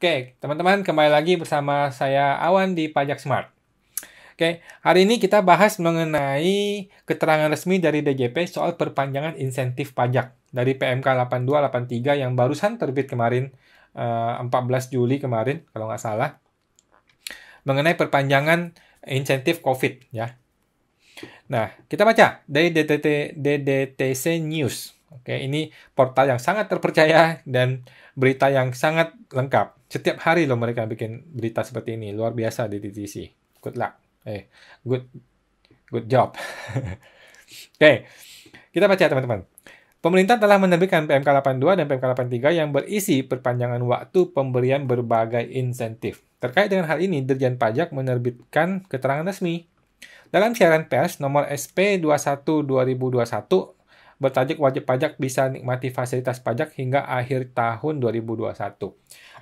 Oke, teman-teman kembali lagi bersama saya Awan di Pajak Smart. Oke, hari ini kita bahas mengenai keterangan resmi dari DJP soal perpanjangan insentif pajak dari PMK 8283 yang barusan terbit kemarin 14 eh, Juli kemarin kalau nggak salah mengenai perpanjangan insentif COVID ya. Nah, kita baca dari DDT, DDTC News. Oke, ini portal yang sangat terpercaya dan berita yang sangat lengkap. Setiap hari loh mereka bikin berita seperti ini, luar biasa di TTC. Good luck. Eh, good good job. Oke. Kita baca teman-teman. Pemerintah telah menerbitkan PMK 82 dan PMK 83 yang berisi perpanjangan waktu pemberian berbagai insentif. Terkait dengan hal ini, Dirjen Pajak menerbitkan keterangan resmi. Dalam siaran pers nomor SP 21 2021 bertajuk wajib pajak bisa nikmati fasilitas pajak hingga akhir tahun 2021. Uh,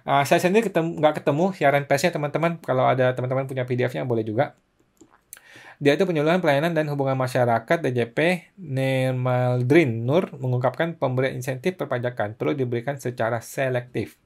ah, saya sendiri ketemu, nggak ketemu siaran persnya teman-teman. Kalau ada teman-teman punya PDF-nya boleh juga. Dia itu penyuluhan pelayanan dan hubungan masyarakat DJP Nirmaldrin Nur mengungkapkan pemberian insentif perpajakan perlu diberikan secara selektif.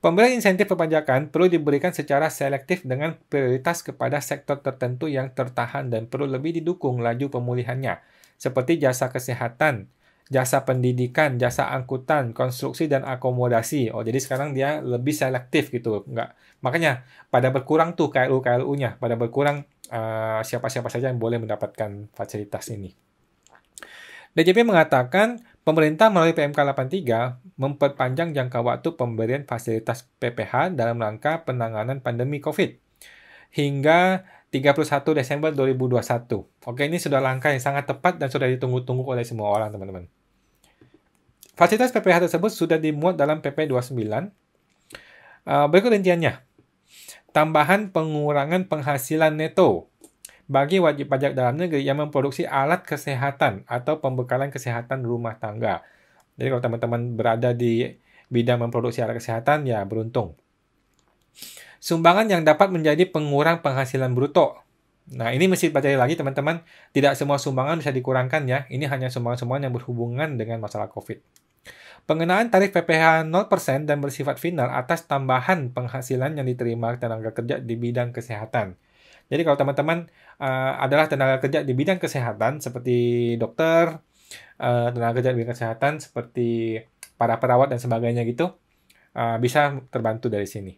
Pemberian insentif perpajakan perlu diberikan secara selektif dengan prioritas kepada sektor tertentu yang tertahan dan perlu lebih didukung laju pemulihannya seperti jasa kesehatan, jasa pendidikan, jasa angkutan, konstruksi dan akomodasi. Oh, jadi sekarang dia lebih selektif gitu, nggak. Makanya pada berkurang tuh KLU KLU-nya, pada berkurang eh, siapa-siapa uh, siapa -siapa saja yang boleh mendapatkan fasilitas ini. DJP mengatakan pemerintah melalui PMK 83 memperpanjang jangka waktu pemberian fasilitas PPH dalam rangka penanganan pandemi COVID hingga 31 Desember 2021. Oke, ini sudah langkah yang sangat tepat dan sudah ditunggu-tunggu oleh semua orang, teman-teman. Fasilitas PPH tersebut sudah dimuat dalam PP 29. Eh, berikut rinciannya. Tambahan pengurangan penghasilan neto bagi wajib pajak dalam negeri yang memproduksi alat kesehatan atau pembekalan kesehatan rumah tangga. Jadi kalau teman-teman berada di bidang memproduksi alat kesehatan, ya beruntung. Sumbangan yang dapat menjadi pengurang penghasilan bruto. Nah, ini mesti pelajari lagi teman-teman. Tidak semua sumbangan bisa dikurangkan ya. Ini hanya sumbangan-sumbangan yang berhubungan dengan masalah COVID. Pengenaan tarif PPh 0% dan bersifat final atas tambahan penghasilan yang diterima tenaga kerja di bidang kesehatan. Jadi kalau teman-teman uh, adalah tenaga kerja di bidang kesehatan seperti dokter, uh, tenaga kerja di bidang kesehatan seperti para perawat dan sebagainya gitu, Ah, bisa terbantu dari sini.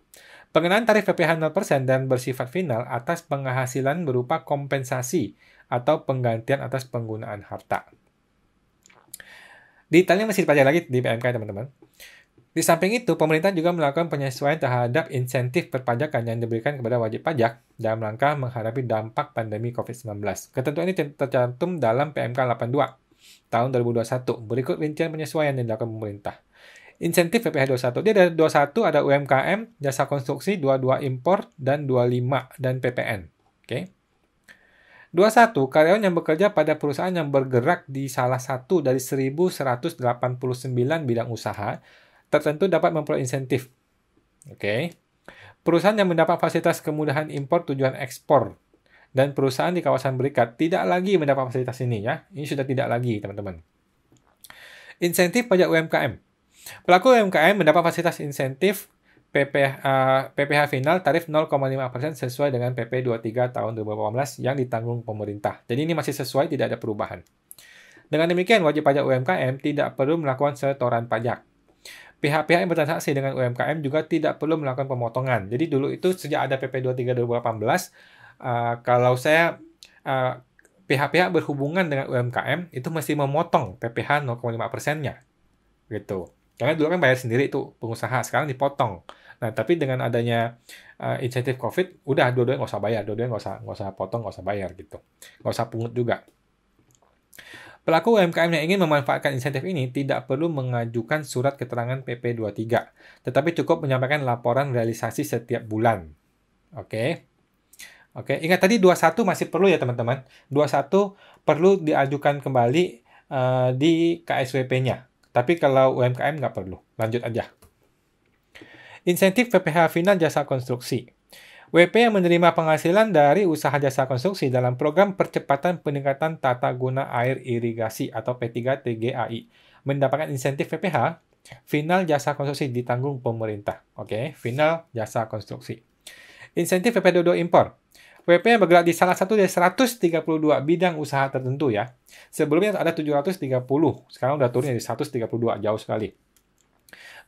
Pengenaan tarif PPh 0% dan bersifat final atas penghasilan berupa kompensasi atau penggantian atas penggunaan harta. Detailnya masih dipakai lagi di PMK, teman-teman. Di samping itu, pemerintah juga melakukan penyesuaian terhadap insentif perpajakan yang diberikan kepada wajib pajak dalam langkah menghadapi dampak pandemi COVID-19. Ketentuan ini tercantum dalam PMK 82 tahun 2021. Berikut rincian penyesuaian yang dilakukan pemerintah insentif PPh 21. Dia ada 21 ada UMKM, jasa konstruksi, 22 impor dan 25 dan PPN. Oke. Okay. 21 karyawan yang bekerja pada perusahaan yang bergerak di salah satu dari 1189 bidang usaha tertentu dapat memperoleh insentif. Oke. Okay. Perusahaan yang mendapat fasilitas kemudahan impor tujuan ekspor dan perusahaan di kawasan berikat tidak lagi mendapat fasilitas ini ya. Ini sudah tidak lagi, teman-teman. Insentif pajak UMKM. Pelaku UMKM mendapat fasilitas insentif PPH, eh, PPH final tarif 0,5% sesuai dengan PP 23 tahun 2018 yang ditanggung pemerintah. Jadi ini masih sesuai, tidak ada perubahan. Dengan demikian, wajib pajak UMKM tidak perlu melakukan setoran pajak. Pihak-pihak yang bertransaksi dengan UMKM juga tidak perlu melakukan pemotongan. Jadi dulu itu sejak ada PP 23 2018, uh, kalau saya uh, pihak-pihak berhubungan dengan UMKM itu mesti memotong PPH 05 persennya Gitu. Karena dulu kan bayar sendiri itu pengusaha, sekarang dipotong. Nah, tapi dengan adanya uh, insentif COVID, udah dua-duanya nggak usah bayar, dua-duanya nggak usah, nggak usah potong, nggak usah bayar gitu. Nggak usah pungut juga. Pelaku UMKM yang ingin memanfaatkan insentif ini tidak perlu mengajukan surat keterangan PP23, tetapi cukup menyampaikan laporan realisasi setiap bulan. Oke. Okay. Oke, okay. ingat tadi 21 masih perlu ya teman-teman. 21 perlu diajukan kembali uh, di KSWP-nya. Tapi kalau UMKM nggak perlu. Lanjut aja. Insentif PPH Final Jasa Konstruksi. WP yang menerima penghasilan dari usaha jasa konstruksi dalam program percepatan peningkatan tata guna air irigasi atau P3 TGAI mendapatkan insentif PPH final jasa konstruksi ditanggung pemerintah. Oke, okay? final jasa konstruksi. Insentif dodo impor WP bergerak di salah satu dari 132 bidang usaha tertentu ya. Sebelumnya ada 730, sekarang udah turun jadi 132, jauh sekali.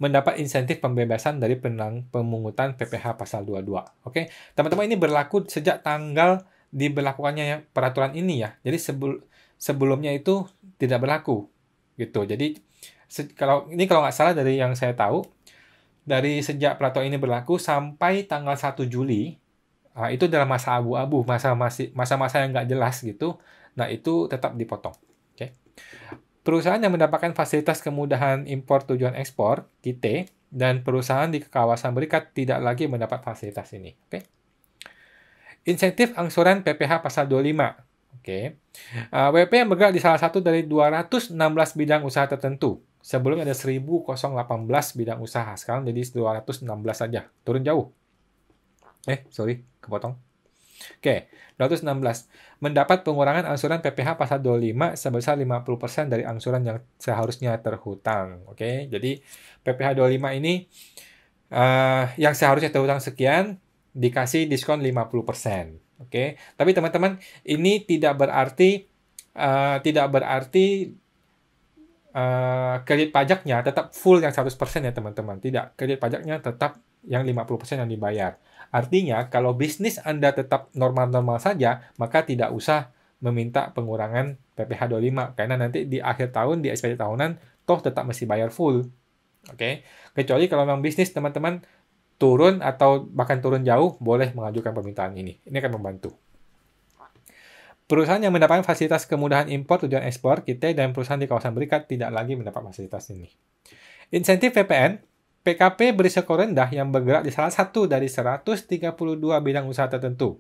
Mendapat insentif pembebasan dari penang pemungutan PPH pasal 22. Oke, teman-teman ini berlaku sejak tanggal diberlakukannya ya, peraturan ini ya. Jadi sebel sebelumnya itu tidak berlaku gitu. Jadi kalau ini kalau nggak salah dari yang saya tahu dari sejak peraturan ini berlaku sampai tanggal 1 Juli Nah, itu dalam masa abu-abu, masa masa yang nggak jelas gitu. Nah, itu tetap dipotong. Oke. Okay. Perusahaan yang mendapatkan fasilitas kemudahan impor tujuan ekspor, kita dan perusahaan di kawasan berikat tidak lagi mendapat fasilitas ini. Oke. Okay. Insentif angsuran PPh pasal 25 Oke. Okay. Uh, WP yang bergerak di salah satu dari 216 bidang usaha tertentu. Sebelumnya ada 1018 bidang usaha, sekarang jadi 216 saja. Turun jauh. Eh, sorry, kepotong. Oke, 216. Mendapat pengurangan angsuran PPh pasal 25 sebesar 50% dari angsuran yang seharusnya terhutang. Oke, jadi PPh 25 ini uh, yang seharusnya terhutang sekian dikasih diskon 50%. Oke, tapi teman-teman ini tidak berarti uh, tidak berarti uh, kredit pajaknya tetap full yang 100% ya teman-teman. Tidak, kredit pajaknya tetap yang 50% yang dibayar. Artinya, kalau bisnis Anda tetap normal-normal saja, maka tidak usah meminta pengurangan PPh 25 karena nanti di akhir tahun di SPT tahunan toh tetap mesti bayar full. Oke. Okay? Kecuali kalau memang bisnis teman-teman turun atau bahkan turun jauh boleh mengajukan permintaan ini. Ini akan membantu. Perusahaan yang mendapatkan fasilitas kemudahan impor tujuan ekspor, kita dan perusahaan di kawasan berikat tidak lagi mendapat fasilitas ini. Insentif VPN PKP berisiko rendah yang bergerak di salah satu dari 132 bidang usaha tertentu.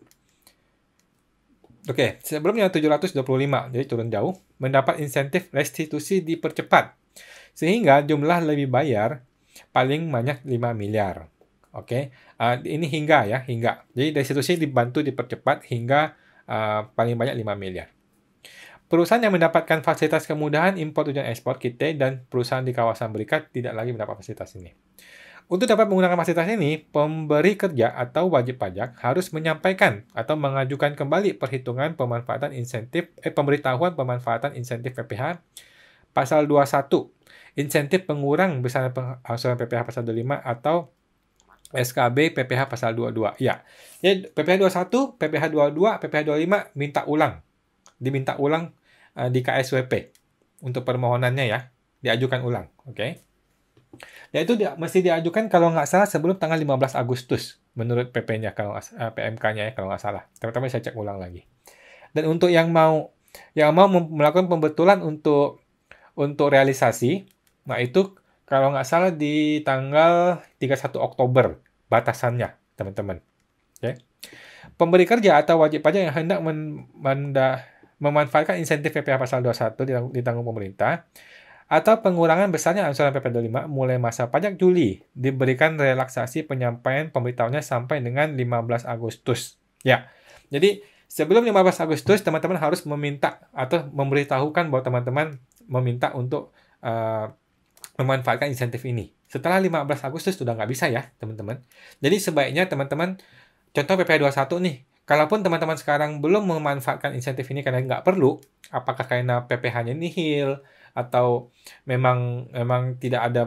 Oke, sebelumnya 725, jadi turun jauh, mendapat insentif restitusi dipercepat. Sehingga jumlah lebih bayar paling banyak 5 miliar. Oke, uh, ini hingga ya, hingga. Jadi restitusi dibantu dipercepat hingga uh, paling banyak 5 miliar. Perusahaan yang mendapatkan fasilitas kemudahan import tujuan ekspor kita dan perusahaan di kawasan berikat tidak lagi mendapat fasilitas ini. Untuk dapat menggunakan fasilitas ini, pemberi kerja atau wajib pajak harus menyampaikan atau mengajukan kembali perhitungan pemanfaatan insentif eh, pemberitahuan pemanfaatan insentif PPH pasal 21 insentif pengurang besaran penghasilan eh, PPh pasal 25 atau SKB PPh pasal 22. Ya. Jadi PPh 21, PPh 22, PPh 25 minta ulang diminta ulang Eh, di KSWP untuk permohonannya ya, diajukan ulang, oke? Okay? Ya itu dia, mesti diajukan kalau nggak salah sebelum tanggal 15 Agustus menurut PP-nya kalau uh, eh, PMK-nya ya kalau nggak salah. Teman-teman saya cek ulang lagi. Dan untuk yang mau yang mau melakukan pembetulan untuk untuk realisasi, nah itu kalau nggak salah di tanggal 31 Oktober batasannya, teman-teman. Oke. Okay? Pemberi kerja atau wajib pajak yang hendak men, menda, memanfaatkan insentif PPh pasal 21 ditanggung pemerintah atau pengurangan besarnya angsuran PP25 mulai masa pajak Juli diberikan relaksasi penyampaian pemberitahuannya sampai dengan 15 Agustus. Ya. Jadi sebelum 15 Agustus teman-teman harus meminta atau memberitahukan bahwa teman-teman meminta untuk uh, memanfaatkan insentif ini. Setelah 15 Agustus sudah nggak bisa ya, teman-teman. Jadi sebaiknya teman-teman contoh PP21 nih Kalaupun teman-teman sekarang belum memanfaatkan insentif ini karena nggak perlu, apakah karena PPh-nya nihil atau memang memang tidak ada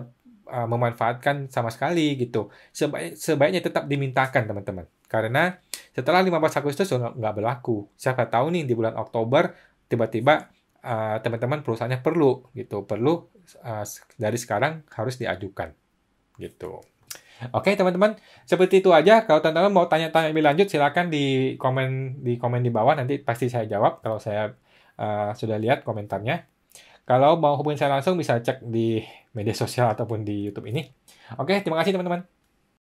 uh, memanfaatkan sama sekali gitu. Sebaik, sebaiknya tetap dimintakan teman-teman. Karena setelah 15 Agustus nggak berlaku. Siapa tahu nih di bulan Oktober tiba-tiba uh, teman-teman perusahaannya perlu gitu, perlu uh, dari sekarang harus diajukan gitu. Oke teman-teman, seperti itu aja. Kalau teman-teman mau tanya-tanya lebih lanjut, silakan di komen di komen di bawah. Nanti pasti saya jawab kalau saya uh, sudah lihat komentarnya. Kalau mau hubungi saya langsung bisa cek di media sosial ataupun di YouTube ini. Oke, terima kasih teman-teman.